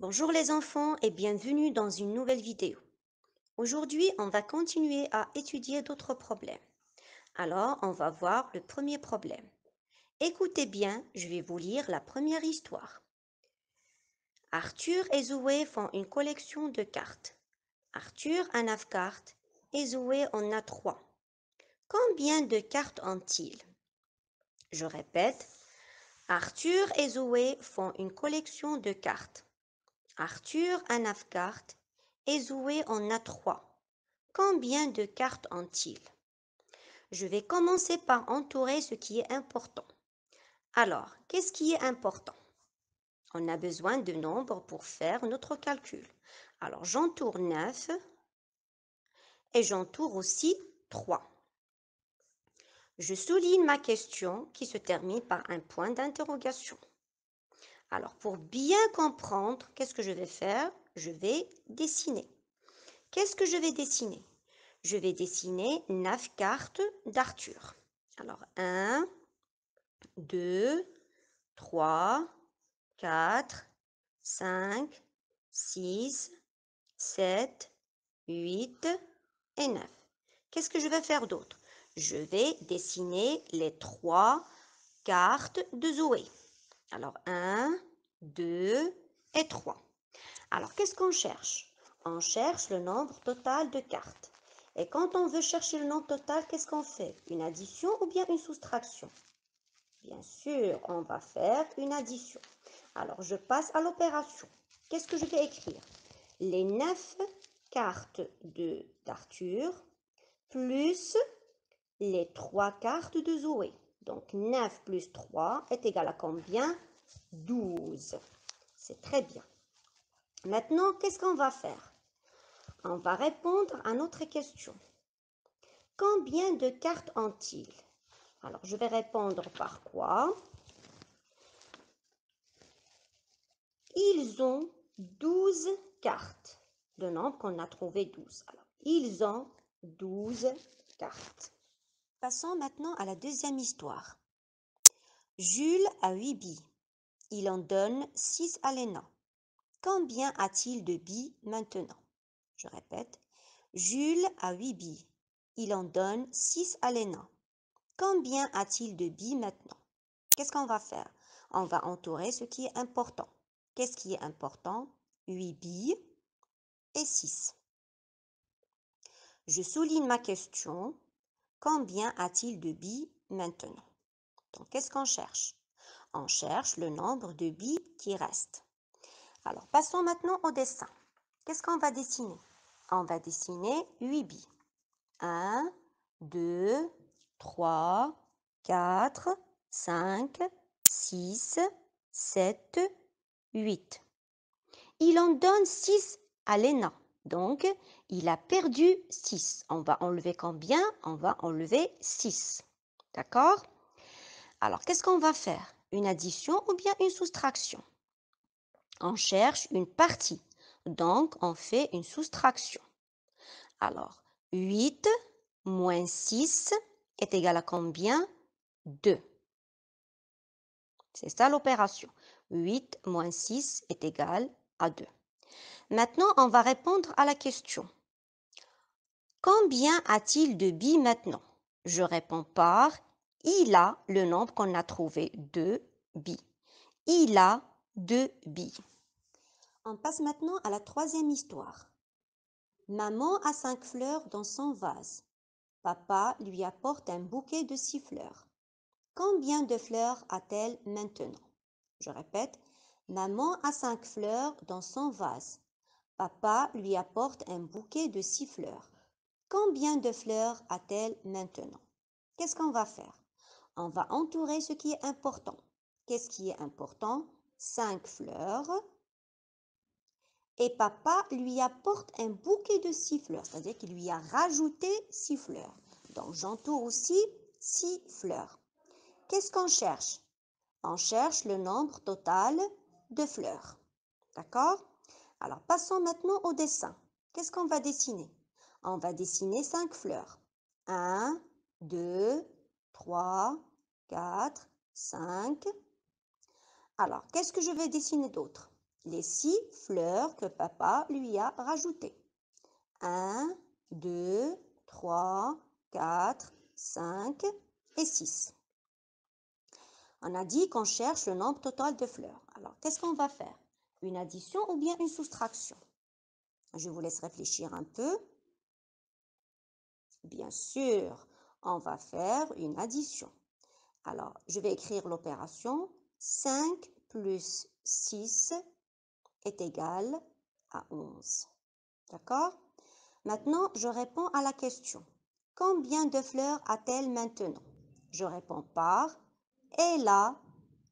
Bonjour les enfants et bienvenue dans une nouvelle vidéo. Aujourd'hui, on va continuer à étudier d'autres problèmes. Alors, on va voir le premier problème. Écoutez bien, je vais vous lire la première histoire. Arthur et Zoé font une collection de cartes. Arthur a 9 cartes et Zoé en a 3. Combien de cartes ont-ils Je répète, Arthur et Zoé font une collection de cartes. Arthur a 9 cartes et Zoé en a 3. Combien de cartes ont-ils Je vais commencer par entourer ce qui est important. Alors, qu'est-ce qui est important On a besoin de nombres pour faire notre calcul. Alors, j'entoure 9 et j'entoure aussi 3. Je souligne ma question qui se termine par un point d'interrogation. Alors pour bien comprendre, qu'est-ce que je vais faire Je vais dessiner. Qu'est-ce que je vais dessiner Je vais dessiner 9 cartes d'Arthur. Alors 1, 2, 3, 4, 5, 6, 7, 8 et 9. Qu'est-ce que je vais faire d'autre Je vais dessiner les 3 cartes de Zoé. Alors, 1, 2 et 3. Alors, qu'est-ce qu'on cherche On cherche le nombre total de cartes. Et quand on veut chercher le nombre total, qu'est-ce qu'on fait Une addition ou bien une soustraction Bien sûr, on va faire une addition. Alors, je passe à l'opération. Qu'est-ce que je vais écrire Les 9 cartes d'Arthur plus les 3 cartes de Zoé. Donc 9 plus 3 est égal à combien 12. C'est très bien. Maintenant, qu'est-ce qu'on va faire On va répondre à notre question. Combien de cartes ont-ils Alors, je vais répondre par quoi Ils ont 12 cartes. Le nombre qu'on a trouvé 12. Alors, ils ont 12 cartes. Passons maintenant à la deuxième histoire. Jules a huit billes. Il en donne six à Léna. Combien a-t-il de billes maintenant Je répète. Jules a huit billes. Il en donne six à Léna. Combien a-t-il de billes maintenant Qu'est-ce qu'on va faire On va entourer ce qui est important. Qu'est-ce qui est important 8 billes et 6. Je souligne ma question Combien a-t-il de billes maintenant Donc, qu'est-ce qu'on cherche On cherche le nombre de billes qui restent. Alors, passons maintenant au dessin. Qu'est-ce qu'on va dessiner On va dessiner 8 billes. 1, 2, 3, 4, 5, 6, 7, 8. Il en donne 6 à Léna. Donc, il a perdu 6. On va enlever combien On va enlever 6. D'accord Alors, qu'est-ce qu'on va faire Une addition ou bien une soustraction On cherche une partie. Donc, on fait une soustraction. Alors, 8 moins 6 est égal à combien 2. C'est ça l'opération. 8 moins 6 est égal à 2. Maintenant, on va répondre à la question. Combien a-t-il de billes maintenant Je réponds par il a le nombre qu'on a trouvé, de billes. Il a deux billes. On passe maintenant à la troisième histoire. Maman a cinq fleurs dans son vase. Papa lui apporte un bouquet de six fleurs. Combien de fleurs a-t-elle maintenant Je répète, Maman a cinq fleurs dans son vase. Papa lui apporte un bouquet de six fleurs. Combien de fleurs a-t-elle maintenant Qu'est-ce qu'on va faire On va entourer ce qui est important. Qu'est-ce qui est important Cinq fleurs. Et papa lui apporte un bouquet de six fleurs, c'est-à-dire qu'il lui a rajouté six fleurs. Donc j'entoure aussi six fleurs. Qu'est-ce qu'on cherche On cherche le nombre total de fleurs. D'accord Alors, passons maintenant au dessin. Qu'est-ce qu'on va dessiner On va dessiner 5 fleurs. 1, 2, 3, 4, 5. Alors, qu'est-ce que je vais dessiner d'autre Les 6 fleurs que papa lui a rajoutées. 1, 2, 3, 4, 5 et 6. On a dit qu'on cherche le nombre total de fleurs. Alors, qu'est-ce qu'on va faire Une addition ou bien une soustraction Je vous laisse réfléchir un peu. Bien sûr, on va faire une addition. Alors, je vais écrire l'opération 5 plus 6 est égal à 11. D'accord Maintenant, je réponds à la question. Combien de fleurs a-t-elle maintenant Je réponds par et là,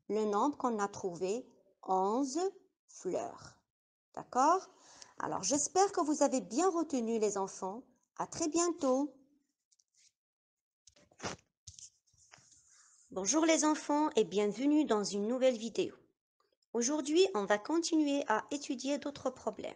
le nombre qu'on a trouvé, 11 fleurs. D'accord Alors, j'espère que vous avez bien retenu les enfants. À très bientôt. Bonjour les enfants et bienvenue dans une nouvelle vidéo. Aujourd'hui, on va continuer à étudier d'autres problèmes.